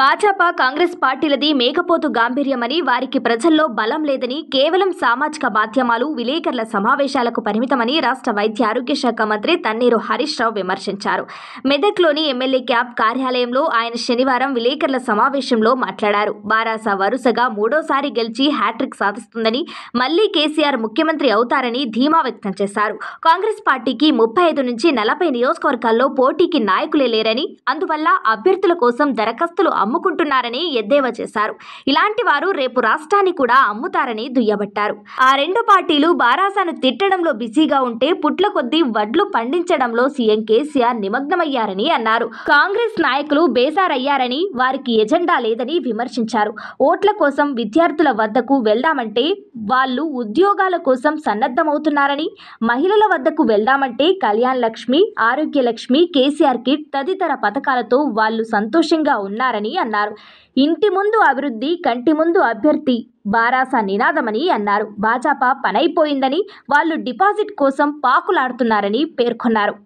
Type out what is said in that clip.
భాజపా కాంగ్రెస్ పార్టీలది మేకపోతు గాంభీర్యమని వారికి ప్రజల్లో బలం లేదని కేవలం సామాజిక మాధ్యమాలు విలేకరుల సమావేశాలకు పరిమితమని రాష్ట్ర వైద్య ఆరోగ్య శాఖ మంత్రి తన్నీరు హరీష్ రావు విమర్శించారు మెదక్లోని ఎమ్మెల్యే క్యాబ్ కార్యాలయంలో ఆయన శనివారం విలేకరుల సమావేశంలో మాట్లాడారు బారాస వరుసగా మూడోసారి గెలిచి హ్యాట్రిక్ సాధిస్తుందని మళ్లీ కేసీఆర్ ముఖ్యమంత్రి అవుతారని ధీమా వ్యక్తం చేశారు కాంగ్రెస్ పార్టీకి ముప్పై ఐదు నుంచి నలభై నియోజకవర్గాల్లో పోటీకి నాయకులే లేరని అందువల్ల అభ్యర్థుల కోసం దరఖాస్తులు అమ్ముకుంటున్నారని ఎద్దేవా చేశారు ఇలాంటి వారు రేపు రాష్ట్రాన్ని కూడా అమ్ముతారని దుయ్యబట్టారు ఆ రెండు పార్టీలు బారాసాను తిట్టడంలో బిజీగా ఉంటే పుట్ల కొద్దీ వడ్లు పండించడంలో సీఎం కేసీఆర్ నిమగ్నమయ్యారని అన్నారు కాంగ్రెస్ నాయకులు బేసారయ్యారని వారికి ఎజెండా లేదని విమర్శించారు ఓట్ల కోసం విద్యార్థుల వద్దకు వెళ్దామంటే వాళ్ళు ఉద్యోగాల కోసం సన్నద్ధమవుతున్నారని మహిళల వద్దకు వెళ్దామంటే కళ్యాణ్ లక్ష్మి ఆరోగ్యలక్ష్మి కేసీఆర్ కిట్ తదితర పథకాలతో వాళ్ళు సంతోషంగా ఉన్నారని చేయాలని అన్నారు ఇంటి ముందు అభివృద్ధి కంటి ముందు అభ్యర్థి బారాస నినాదమని అన్నారు భాజపా పనైపోయిందని వాళ్ళు డిపాజిట్ కోసం పాకులాడుతున్నారని పేర్కొన్నారు